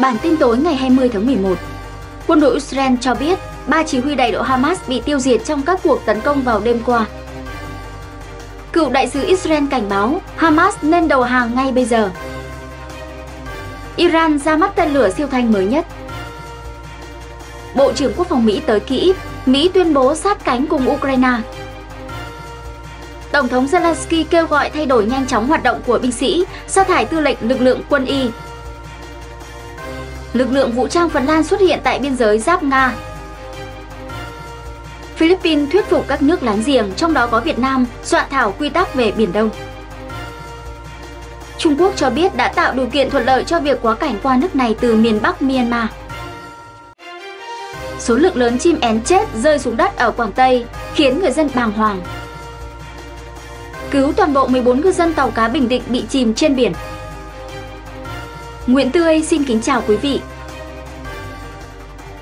Bản tin tối ngày 20 tháng 11 Quân đội Israel cho biết ba chỉ huy đại đội Hamas bị tiêu diệt trong các cuộc tấn công vào đêm qua. Cựu đại sứ Israel cảnh báo Hamas nên đầu hàng ngay bây giờ. Iran ra mắt tên lửa siêu thanh mới nhất. Bộ trưởng Quốc phòng Mỹ tới Kyiv, Mỹ tuyên bố sát cánh cùng Ukraine. Tổng thống Zelensky kêu gọi thay đổi nhanh chóng hoạt động của binh sĩ, sa thải tư lệnh lực lượng quân y lực lượng vũ trang Phần Lan xuất hiện tại biên giới giáp Nga. Philippines thuyết phục các nước láng giềng, trong đó có Việt Nam, soạn thảo quy tắc về Biển Đông. Trung Quốc cho biết đã tạo điều kiện thuận lợi cho việc quá cảnh qua nước này từ miền Bắc Myanmar. Số lượng lớn chim én chết rơi xuống đất ở Quảng Tây khiến người dân bàng hoàng. Cứu toàn bộ 14 ngư dân tàu cá Bình Định bị chìm trên biển. Nguyễn Tươi xin kính chào quý vị.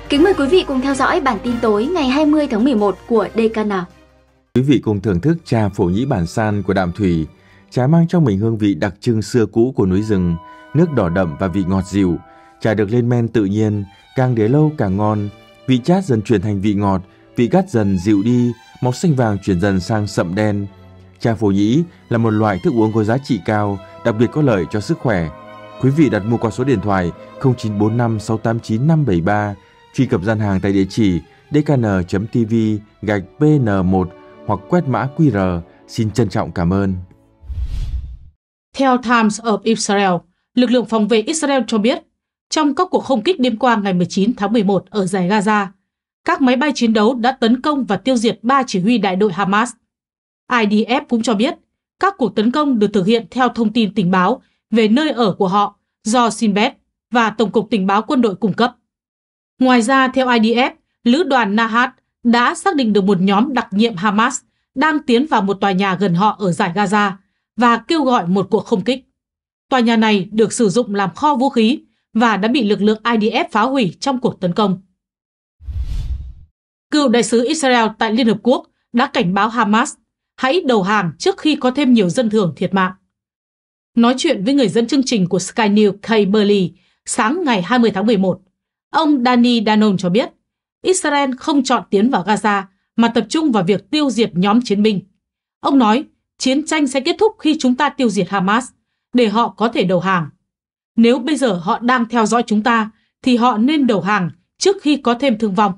Kính mời quý vị cùng theo dõi bản tin tối ngày 20 tháng 11 của DKN. Quý vị cùng thưởng thức trà phổ nhĩ bản san của Đàm Thủy. Trà mang trong mình hương vị đặc trưng xưa cũ của núi rừng, nước đỏ đậm và vị ngọt dịu. Trà được lên men tự nhiên, càng để lâu càng ngon. Vị chát dần chuyển thành vị ngọt, vị gắt dần dịu đi, màu xanh vàng chuyển dần sang sậm đen. Trà phổ nhĩ là một loại thức uống có giá trị cao, đặc biệt có lợi cho sức khỏe, Quý vị đặt mua qua số điện thoại 0945 689 573, truy cập gian hàng tại địa chỉ dkn.tv gạch pn1 hoặc quét mã QR. Xin trân trọng cảm ơn. Theo Times of Israel, lực lượng phòng vệ Israel cho biết, trong các cuộc không kích đêm qua ngày 19 tháng 11 ở giải Gaza, các máy bay chiến đấu đã tấn công và tiêu diệt ba chỉ huy đại đội Hamas. IDF cũng cho biết, các cuộc tấn công được thực hiện theo thông tin tình báo về nơi ở của họ do Sinbad và Tổng cục Tình báo quân đội cung cấp. Ngoài ra, theo IDF, lữ đoàn Nahat đã xác định được một nhóm đặc nhiệm Hamas đang tiến vào một tòa nhà gần họ ở giải Gaza và kêu gọi một cuộc không kích. Tòa nhà này được sử dụng làm kho vũ khí và đã bị lực lượng IDF phá hủy trong cuộc tấn công. Cựu đại sứ Israel tại Liên Hợp Quốc đã cảnh báo Hamas hãy đầu hàng trước khi có thêm nhiều dân thường thiệt mạng. Nói chuyện với người dẫn chương trình của Sky News Kay Burley sáng ngày 20 tháng 11, ông Danny Danon cho biết Israel không chọn tiến vào Gaza mà tập trung vào việc tiêu diệt nhóm chiến binh. Ông nói chiến tranh sẽ kết thúc khi chúng ta tiêu diệt Hamas để họ có thể đầu hàng. Nếu bây giờ họ đang theo dõi chúng ta thì họ nên đầu hàng trước khi có thêm thương vong.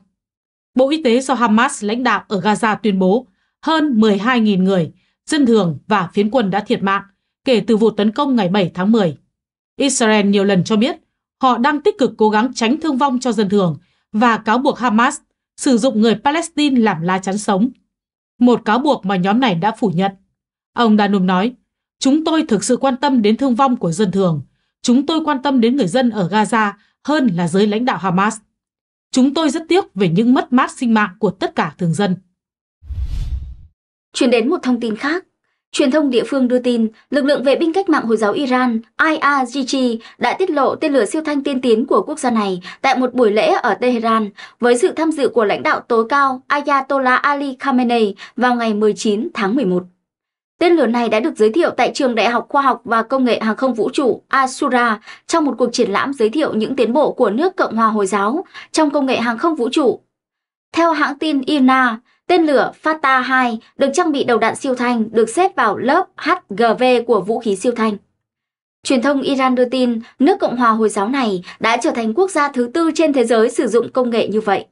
Bộ Y tế do Hamas lãnh đạo ở Gaza tuyên bố hơn 12.000 người, dân thường và phiến quân đã thiệt mạng kể từ vụ tấn công ngày 7 tháng 10. Israel nhiều lần cho biết họ đang tích cực cố gắng tránh thương vong cho dân thường và cáo buộc Hamas sử dụng người Palestine làm lá chắn sống. Một cáo buộc mà nhóm này đã phủ nhận. Ông Danum nói, chúng tôi thực sự quan tâm đến thương vong của dân thường. Chúng tôi quan tâm đến người dân ở Gaza hơn là giới lãnh đạo Hamas. Chúng tôi rất tiếc về những mất mát sinh mạng của tất cả thường dân. Chuyển đến một thông tin khác, Truyền thông địa phương đưa tin, lực lượng vệ binh cách mạng Hồi giáo Iran IRGC đã tiết lộ tên lửa siêu thanh tiên tiến của quốc gia này tại một buổi lễ ở Tehran với sự tham dự của lãnh đạo tối cao Ayatollah Ali Khamenei vào ngày 19 tháng 11. Tên lửa này đã được giới thiệu tại Trường Đại học Khoa học và Công nghệ Hàng không Vũ trụ Asura trong một cuộc triển lãm giới thiệu những tiến bộ của nước Cộng hòa Hồi giáo trong công nghệ hàng không vũ trụ. Theo hãng tin INA. Tên lửa Fata 2 được trang bị đầu đạn siêu thanh được xếp vào lớp HGV của vũ khí siêu thanh. Truyền thông Iran đưa tin nước Cộng hòa Hồi giáo này đã trở thành quốc gia thứ tư trên thế giới sử dụng công nghệ như vậy.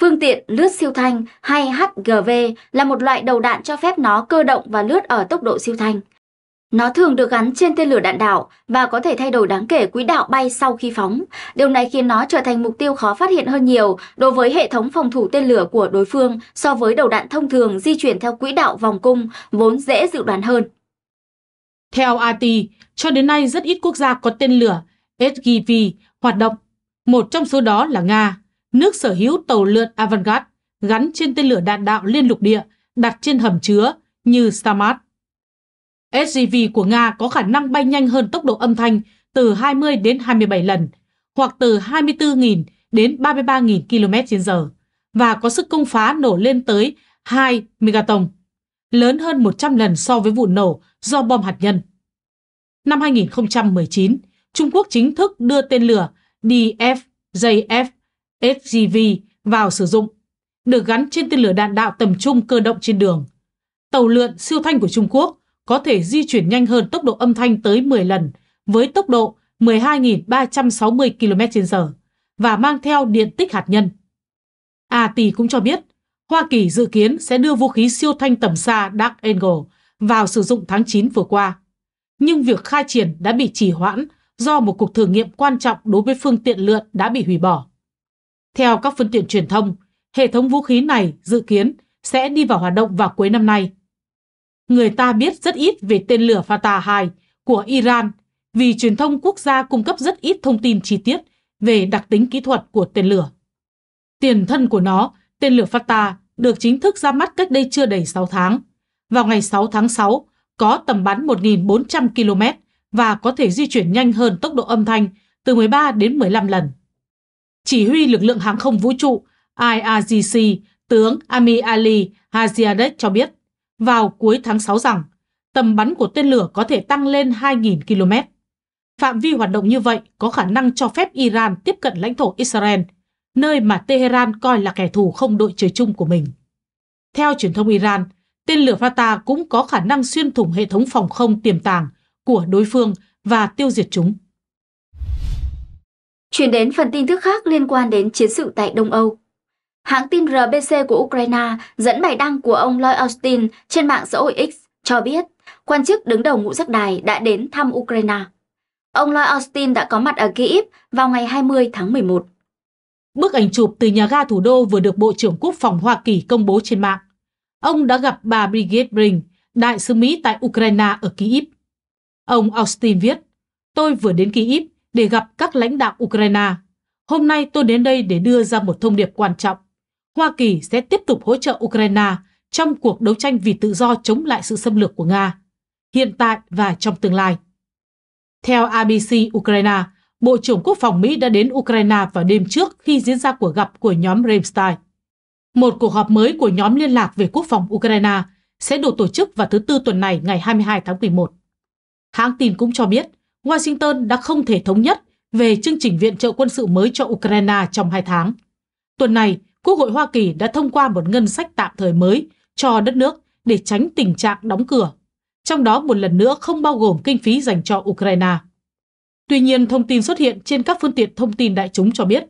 Phương tiện lướt siêu thanh hay HGV là một loại đầu đạn cho phép nó cơ động và lướt ở tốc độ siêu thanh. Nó thường được gắn trên tên lửa đạn đạo và có thể thay đổi đáng kể quỹ đạo bay sau khi phóng. Điều này khiến nó trở thành mục tiêu khó phát hiện hơn nhiều đối với hệ thống phòng thủ tên lửa của đối phương so với đầu đạn thông thường di chuyển theo quỹ đạo vòng cung vốn dễ dự đoán hơn. Theo AT, cho đến nay rất ít quốc gia có tên lửa SGV hoạt động. Một trong số đó là Nga, nước sở hữu tàu lượn Avangard gắn trên tên lửa đạn đạo liên lục địa đặt trên hầm chứa như Stamart. SGV của Nga có khả năng bay nhanh hơn tốc độ âm thanh từ 20 đến 27 lần, hoặc từ 24.000 đến 33.000 km/h và có sức công phá nổ lên tới 2 megaton, lớn hơn 100 lần so với vụ nổ do bom hạt nhân. Năm 2019, Trung Quốc chính thức đưa tên lửa DFJF SGV vào sử dụng, được gắn trên tên lửa đạn đạo tầm trung cơ động trên đường. Tàu lượn siêu thanh của Trung Quốc có thể di chuyển nhanh hơn tốc độ âm thanh tới 10 lần với tốc độ 12.360 km/h và mang theo điện tích hạt nhân. ATI cũng cho biết, Hoa Kỳ dự kiến sẽ đưa vũ khí siêu thanh tầm xa Dark Angle vào sử dụng tháng 9 vừa qua. Nhưng việc khai triển đã bị trì hoãn do một cuộc thử nghiệm quan trọng đối với phương tiện lượn đã bị hủy bỏ. Theo các phương tiện truyền thông, hệ thống vũ khí này dự kiến sẽ đi vào hoạt động vào cuối năm nay người ta biết rất ít về tên lửa Fatah-2 của Iran vì truyền thông quốc gia cung cấp rất ít thông tin chi tiết về đặc tính kỹ thuật của tên lửa. Tiền thân của nó, tên lửa Fatah, được chính thức ra mắt cách đây chưa đầy 6 tháng. Vào ngày 6 tháng 6, có tầm bắn 1.400 km và có thể di chuyển nhanh hơn tốc độ âm thanh từ 13 đến 15 lần. Chỉ huy lực lượng hàng không vũ trụ IRGC, tướng Ami Ali Haziadeh cho biết vào cuối tháng 6 rằng tầm bắn của tên lửa có thể tăng lên 2.000 km. Phạm vi hoạt động như vậy có khả năng cho phép Iran tiếp cận lãnh thổ Israel, nơi mà Tehran coi là kẻ thù không đội trời chung của mình. Theo truyền thông Iran, tên lửa Fatah cũng có khả năng xuyên thủng hệ thống phòng không tiềm tàng của đối phương và tiêu diệt chúng. Chuyển đến phần tin tức khác liên quan đến chiến sự tại Đông Âu. Hãng tin RBC của Ukraine dẫn bài đăng của ông Lloyd Austin trên mạng xã hội X cho biết quan chức đứng đầu ngũ giác đài đã đến thăm Ukraine. Ông Lloyd Austin đã có mặt ở Kyiv vào ngày 20 tháng 11. Bức ảnh chụp từ nhà ga thủ đô vừa được Bộ trưởng Quốc phòng Hoa Kỳ công bố trên mạng. Ông đã gặp bà Brigitte Brink, đại sứ Mỹ tại Ukraine ở Kyiv. Ông Austin viết, tôi vừa đến Kyiv để gặp các lãnh đạo Ukraine. Hôm nay tôi đến đây để đưa ra một thông điệp quan trọng. Hoa Kỳ sẽ tiếp tục hỗ trợ Ukraine trong cuộc đấu tranh vì tự do chống lại sự xâm lược của Nga, hiện tại và trong tương lai. Theo ABC Ukraine, Bộ trưởng Quốc phòng Mỹ đã đến Ukraine vào đêm trước khi diễn ra cuộc gặp của nhóm Ramstein. Một cuộc họp mới của nhóm liên lạc về quốc phòng Ukraine sẽ được tổ chức vào thứ Tư tuần này ngày 22 tháng 11. Hãng tin cũng cho biết Washington đã không thể thống nhất về chương trình viện trợ quân sự mới cho Ukraine trong hai tháng. Tuần này, Quốc hội Hoa Kỳ đã thông qua một ngân sách tạm thời mới cho đất nước để tránh tình trạng đóng cửa, trong đó một lần nữa không bao gồm kinh phí dành cho Ukraine. Tuy nhiên, thông tin xuất hiện trên các phương tiện thông tin đại chúng cho biết,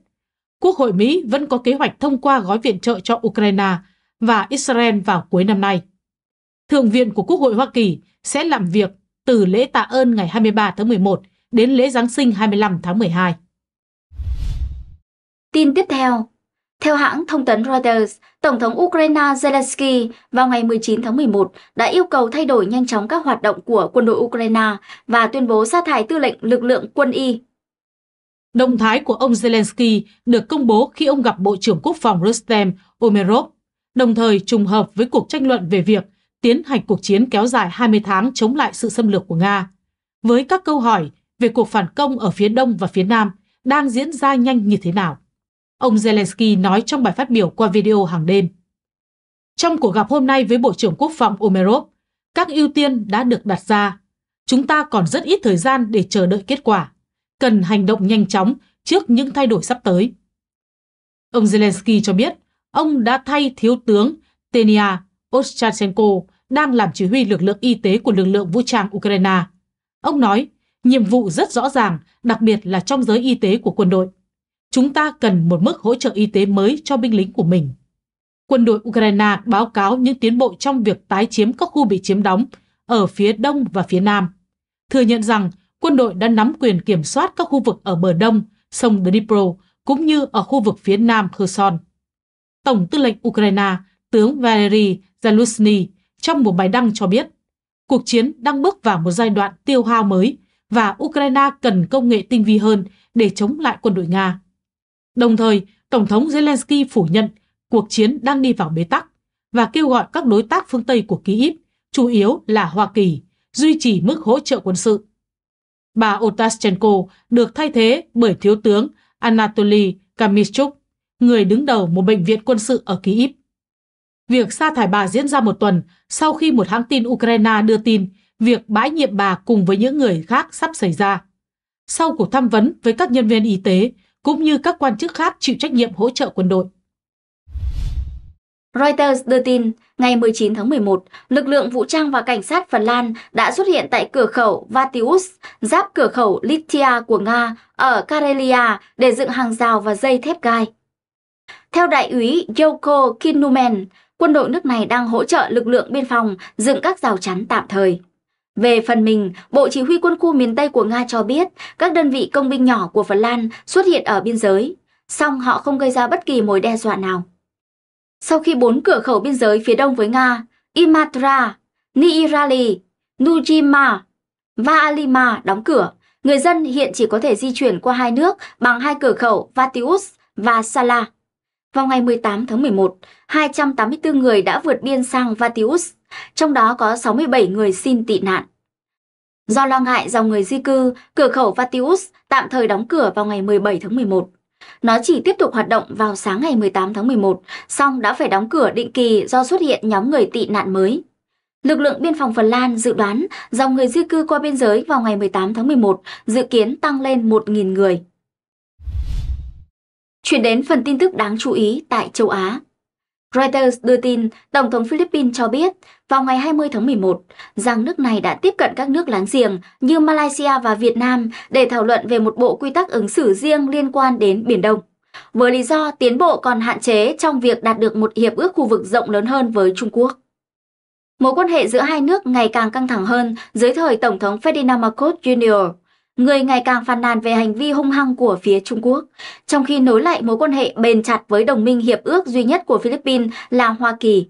Quốc hội Mỹ vẫn có kế hoạch thông qua gói viện trợ cho Ukraine và Israel vào cuối năm nay. Thượng viện của Quốc hội Hoa Kỳ sẽ làm việc từ lễ tạ ơn ngày 23 tháng 11 đến lễ Giáng sinh 25 tháng 12. Tin tiếp theo theo hãng thông tấn Reuters, Tổng thống Ukraine Zelensky vào ngày 19 tháng 11 đã yêu cầu thay đổi nhanh chóng các hoạt động của quân đội Ukraine và tuyên bố sa thải tư lệnh lực lượng quân y. Động thái của ông Zelensky được công bố khi ông gặp Bộ trưởng Quốc phòng Rustem Umerov, đồng thời trùng hợp với cuộc tranh luận về việc tiến hành cuộc chiến kéo dài 20 tháng chống lại sự xâm lược của Nga. Với các câu hỏi về cuộc phản công ở phía đông và phía nam đang diễn ra nhanh như thế nào? ông Zelensky nói trong bài phát biểu qua video hàng đêm. Trong cuộc gặp hôm nay với Bộ trưởng Quốc phòng Omerov, các ưu tiên đã được đặt ra. Chúng ta còn rất ít thời gian để chờ đợi kết quả, cần hành động nhanh chóng trước những thay đổi sắp tới. Ông Zelensky cho biết, ông đã thay Thiếu tướng Tenia Oschachenko đang làm chỉ huy lực lượng y tế của lực lượng vũ trang Ukraine. Ông nói, nhiệm vụ rất rõ ràng, đặc biệt là trong giới y tế của quân đội chúng ta cần một mức hỗ trợ y tế mới cho binh lính của mình. Quân đội Ukraine báo cáo những tiến bộ trong việc tái chiếm các khu bị chiếm đóng ở phía đông và phía nam, thừa nhận rằng quân đội đã nắm quyền kiểm soát các khu vực ở bờ đông, sông Dnipro cũng như ở khu vực phía nam Kherson. Tổng tư lệnh Ukraine, tướng Valery Zaluzny trong một bài đăng cho biết, cuộc chiến đang bước vào một giai đoạn tiêu hao mới và Ukraine cần công nghệ tinh vi hơn để chống lại quân đội Nga. Đồng thời, Tổng thống Zelensky phủ nhận cuộc chiến đang đi vào bế tắc và kêu gọi các đối tác phương Tây của Kyiv, chủ yếu là Hoa Kỳ, duy trì mức hỗ trợ quân sự. Bà Otaschenko được thay thế bởi Thiếu tướng Anatoly kamishchuk người đứng đầu một bệnh viện quân sự ở Kyiv. Việc sa thải bà diễn ra một tuần sau khi một hãng tin Ukraine đưa tin việc bãi nhiệm bà cùng với những người khác sắp xảy ra. Sau cuộc tham vấn với các nhân viên y tế, cũng như các quan chức khác chịu trách nhiệm hỗ trợ quân đội. Reuters đưa tin, ngày 19 tháng 11, lực lượng vũ trang và cảnh sát Phần Lan đã xuất hiện tại cửa khẩu Vatius, giáp cửa khẩu Lithia của Nga ở Karelia để dựng hàng rào và dây thép gai. Theo đại úy Joko Kinnumen, quân đội nước này đang hỗ trợ lực lượng biên phòng dựng các rào chắn tạm thời. Về phần mình, Bộ Chỉ huy quân khu miền Tây của Nga cho biết các đơn vị công binh nhỏ của Phần Lan xuất hiện ở biên giới, song họ không gây ra bất kỳ mối đe dọa nào. Sau khi bốn cửa khẩu biên giới phía đông với Nga, Imatra, Niirali, Nujima và Alima đóng cửa, người dân hiện chỉ có thể di chuyển qua hai nước bằng hai cửa khẩu Vatius và Sala. Vào ngày 18 tháng 11, 284 người đã vượt biên sang Vatius trong đó có 67 người xin tị nạn. Do lo ngại dòng người di cư, cửa khẩu Vatius tạm thời đóng cửa vào ngày 17 tháng 11. Nó chỉ tiếp tục hoạt động vào sáng ngày 18 tháng 11, song đã phải đóng cửa định kỳ do xuất hiện nhóm người tị nạn mới. Lực lượng biên phòng Phần Lan dự đoán dòng người di cư qua biên giới vào ngày 18 tháng 11 dự kiến tăng lên 1.000 người. Chuyển đến phần tin tức đáng chú ý tại châu Á. Reuters đưa tin Tổng thống Philippines cho biết vào ngày 20 tháng 11 rằng nước này đã tiếp cận các nước láng giềng như Malaysia và Việt Nam để thảo luận về một bộ quy tắc ứng xử riêng liên quan đến Biển Đông. Với lý do tiến bộ còn hạn chế trong việc đạt được một hiệp ước khu vực rộng lớn hơn với Trung Quốc. Mối quan hệ giữa hai nước ngày càng căng thẳng hơn dưới thời Tổng thống Ferdinand Marcos Jr người ngày càng phàn nàn về hành vi hung hăng của phía Trung Quốc, trong khi nối lại mối quan hệ bền chặt với đồng minh hiệp ước duy nhất của Philippines là Hoa Kỳ.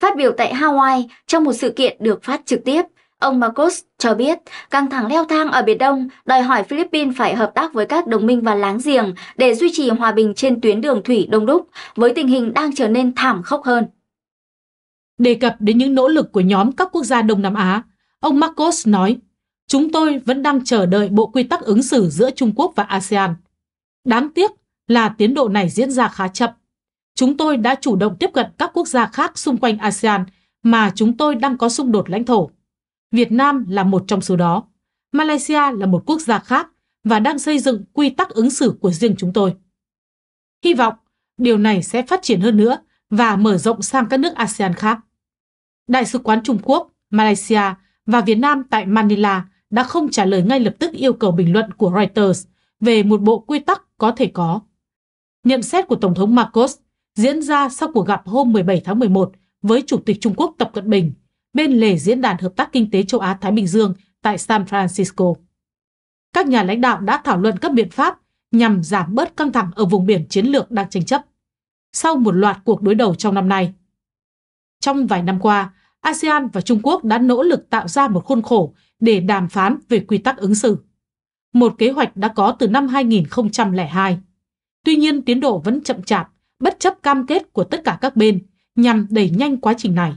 Phát biểu tại Hawaii trong một sự kiện được phát trực tiếp, ông Marcos cho biết căng thẳng leo thang ở Biển Đông đòi hỏi Philippines phải hợp tác với các đồng minh và láng giềng để duy trì hòa bình trên tuyến đường thủy Đông Đúc, với tình hình đang trở nên thảm khốc hơn. Đề cập đến những nỗ lực của nhóm các quốc gia Đông Nam Á, ông Marcos nói Chúng tôi vẫn đang chờ đợi bộ quy tắc ứng xử giữa Trung Quốc và ASEAN. Đáng tiếc là tiến độ này diễn ra khá chậm. Chúng tôi đã chủ động tiếp cận các quốc gia khác xung quanh ASEAN mà chúng tôi đang có xung đột lãnh thổ. Việt Nam là một trong số đó. Malaysia là một quốc gia khác và đang xây dựng quy tắc ứng xử của riêng chúng tôi. Hy vọng điều này sẽ phát triển hơn nữa và mở rộng sang các nước ASEAN khác. Đại sứ quán Trung Quốc, Malaysia và Việt Nam tại Manila đã không trả lời ngay lập tức yêu cầu bình luận của Reuters về một bộ quy tắc có thể có. Nhận xét của Tổng thống Marcos diễn ra sau cuộc gặp hôm 17 tháng 11 với Chủ tịch Trung Quốc Tập Cận Bình bên lề Diễn đàn Hợp tác Kinh tế Châu Á-Thái Bình Dương tại San Francisco. Các nhà lãnh đạo đã thảo luận các biện pháp nhằm giảm bớt căng thẳng ở vùng biển chiến lược đang tranh chấp sau một loạt cuộc đối đầu trong năm nay. Trong vài năm qua, ASEAN và Trung Quốc đã nỗ lực tạo ra một khuôn khổ để đàm phán về quy tắc ứng xử. Một kế hoạch đã có từ năm 2002. Tuy nhiên tiến độ vẫn chậm chạp, bất chấp cam kết của tất cả các bên nhằm đẩy nhanh quá trình này.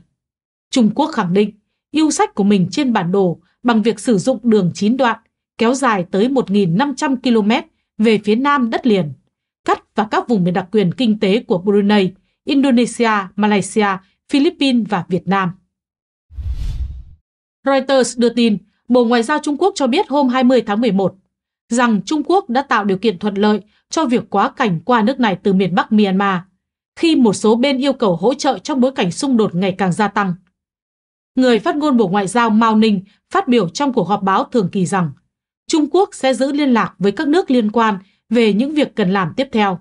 Trung Quốc khẳng định yêu sách của mình trên bản đồ bằng việc sử dụng đường chín đoạn kéo dài tới 1.500 km về phía nam đất liền, cắt và các vùng biển đặc quyền kinh tế của Brunei, Indonesia, Malaysia, Philippines và Việt Nam. Reuters đưa tin Bộ Ngoại giao Trung Quốc cho biết hôm 20 tháng 11 rằng Trung Quốc đã tạo điều kiện thuận lợi cho việc quá cảnh qua nước này từ miền Bắc Myanmar, khi một số bên yêu cầu hỗ trợ trong bối cảnh xung đột ngày càng gia tăng. Người phát ngôn Bộ Ngoại giao Mao Ninh phát biểu trong cuộc họp báo thường kỳ rằng Trung Quốc sẽ giữ liên lạc với các nước liên quan về những việc cần làm tiếp theo.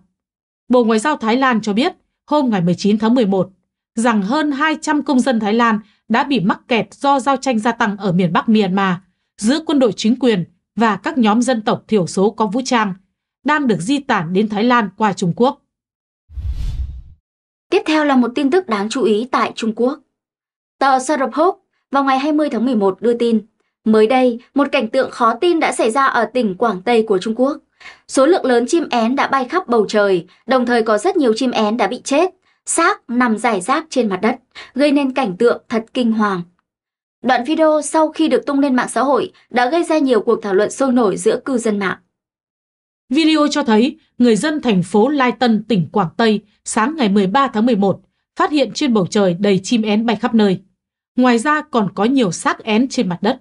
Bộ Ngoại giao Thái Lan cho biết hôm ngày 19 tháng 11 rằng hơn 200 công dân Thái Lan đã bị mắc kẹt do giao tranh gia tăng ở miền Bắc Myanmar giữa quân đội chính quyền và các nhóm dân tộc thiểu số có vũ trang đang được di tản đến Thái Lan qua Trung Quốc. Tiếp theo là một tin tức đáng chú ý tại Trung Quốc. Tờ Saropok vào ngày 20 tháng 11 đưa tin, mới đây một cảnh tượng khó tin đã xảy ra ở tỉnh Quảng Tây của Trung Quốc. Số lượng lớn chim én đã bay khắp bầu trời, đồng thời có rất nhiều chim én đã bị chết, xác nằm rải rác trên mặt đất, gây nên cảnh tượng thật kinh hoàng. Đoạn video sau khi được tung lên mạng xã hội đã gây ra nhiều cuộc thảo luận sôi nổi giữa cư dân mạng. Video cho thấy người dân thành phố Lai Tân, tỉnh Quảng Tây sáng ngày 13 tháng 11 phát hiện trên bầu trời đầy chim én bay khắp nơi. Ngoài ra còn có nhiều xác én trên mặt đất.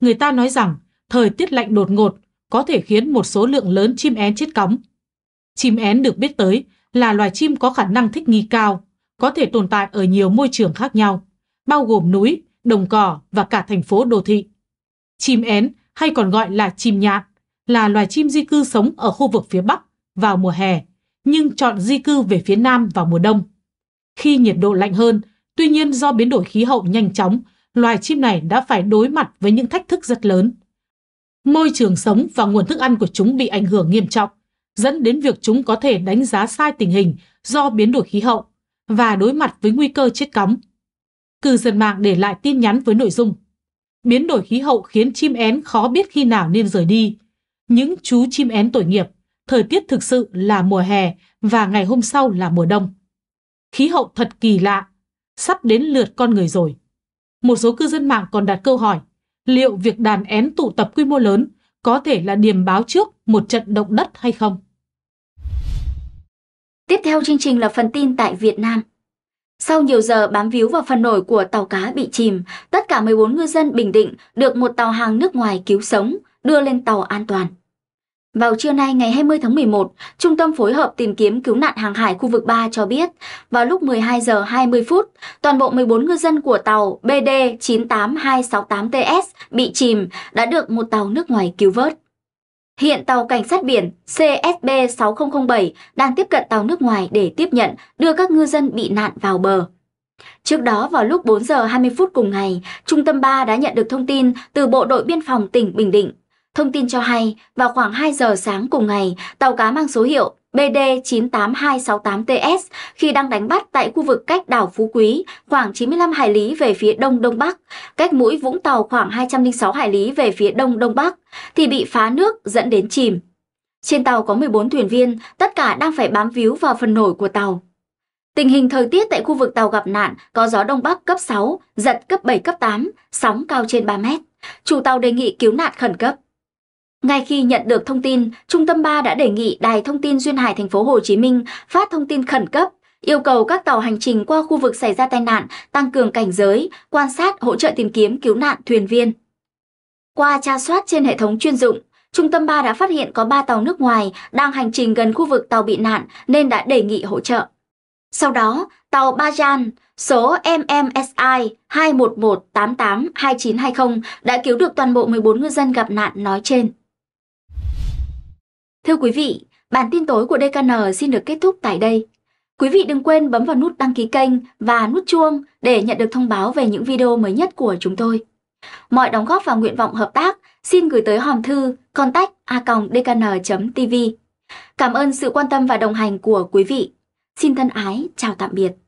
Người ta nói rằng thời tiết lạnh đột ngột có thể khiến một số lượng lớn chim én chết cóng. Chim én được biết tới là loài chim có khả năng thích nghi cao, có thể tồn tại ở nhiều môi trường khác nhau, bao gồm núi, đồng cỏ và cả thành phố đô thị. Chim én hay còn gọi là chim nhạn là loài chim di cư sống ở khu vực phía Bắc vào mùa hè, nhưng chọn di cư về phía Nam vào mùa đông. Khi nhiệt độ lạnh hơn, tuy nhiên do biến đổi khí hậu nhanh chóng, loài chim này đã phải đối mặt với những thách thức rất lớn. Môi trường sống và nguồn thức ăn của chúng bị ảnh hưởng nghiêm trọng dẫn đến việc chúng có thể đánh giá sai tình hình do biến đổi khí hậu và đối mặt với nguy cơ chết cóng. Cư dân mạng để lại tin nhắn với nội dung Biến đổi khí hậu khiến chim én khó biết khi nào nên rời đi. Những chú chim én tội nghiệp, thời tiết thực sự là mùa hè và ngày hôm sau là mùa đông. Khí hậu thật kỳ lạ, sắp đến lượt con người rồi. Một số cư dân mạng còn đặt câu hỏi liệu việc đàn én tụ tập quy mô lớn có thể là điềm báo trước một trận động đất hay không? Tiếp theo chương trình là phần tin tại Việt Nam. Sau nhiều giờ bám víu vào phần nổi của tàu cá bị chìm, tất cả 14 ngư dân Bình Định được một tàu hàng nước ngoài cứu sống, đưa lên tàu an toàn. Vào trưa nay ngày 20 tháng 11, Trung tâm phối hợp tìm kiếm cứu nạn hàng hải khu vực 3 cho biết, vào lúc 12 giờ 20 phút, toàn bộ 14 ngư dân của tàu BD 98268TS bị chìm đã được một tàu nước ngoài cứu vớt. Hiện tàu cảnh sát biển CSB 6007 đang tiếp cận tàu nước ngoài để tiếp nhận, đưa các ngư dân bị nạn vào bờ. Trước đó vào lúc 4 giờ 20 phút cùng ngày, Trung tâm 3 đã nhận được thông tin từ Bộ đội Biên phòng tỉnh Bình Định. Thông tin cho hay, vào khoảng 2 giờ sáng cùng ngày, tàu cá mang số hiệu BD98268TS khi đang đánh bắt tại khu vực cách đảo Phú Quý khoảng 95 hải lý về phía đông đông bắc, cách mũi Vũng Tàu khoảng 206 hải lý về phía đông đông bắc thì bị phá nước dẫn đến chìm. Trên tàu có 14 thuyền viên, tất cả đang phải bám víu vào phần nổi của tàu. Tình hình thời tiết tại khu vực tàu gặp nạn có gió đông bắc cấp 6, giật cấp 7 cấp 8, sóng cao trên 3 mét. Chủ tàu đề nghị cứu nạn khẩn cấp. Ngay khi nhận được thông tin, Trung tâm 3 đã đề nghị Đài Thông tin Duyên Hải thành phố Hồ Chí Minh phát thông tin khẩn cấp, yêu cầu các tàu hành trình qua khu vực xảy ra tai nạn tăng cường cảnh giới, quan sát, hỗ trợ tìm kiếm cứu nạn thuyền viên. Qua tra soát trên hệ thống chuyên dụng, Trung tâm 3 đã phát hiện có 3 tàu nước ngoài đang hành trình gần khu vực tàu bị nạn nên đã đề nghị hỗ trợ. Sau đó, tàu Bajan số MMSI 211882920 đã cứu được toàn bộ 14 ngư dân gặp nạn nói trên. Thưa quý vị, bản tin tối của DKN xin được kết thúc tại đây. Quý vị đừng quên bấm vào nút đăng ký kênh và nút chuông để nhận được thông báo về những video mới nhất của chúng tôi. Mọi đóng góp và nguyện vọng hợp tác xin gửi tới hòm thư contact a.dkn.tv. Cảm ơn sự quan tâm và đồng hành của quý vị. Xin thân ái, chào tạm biệt.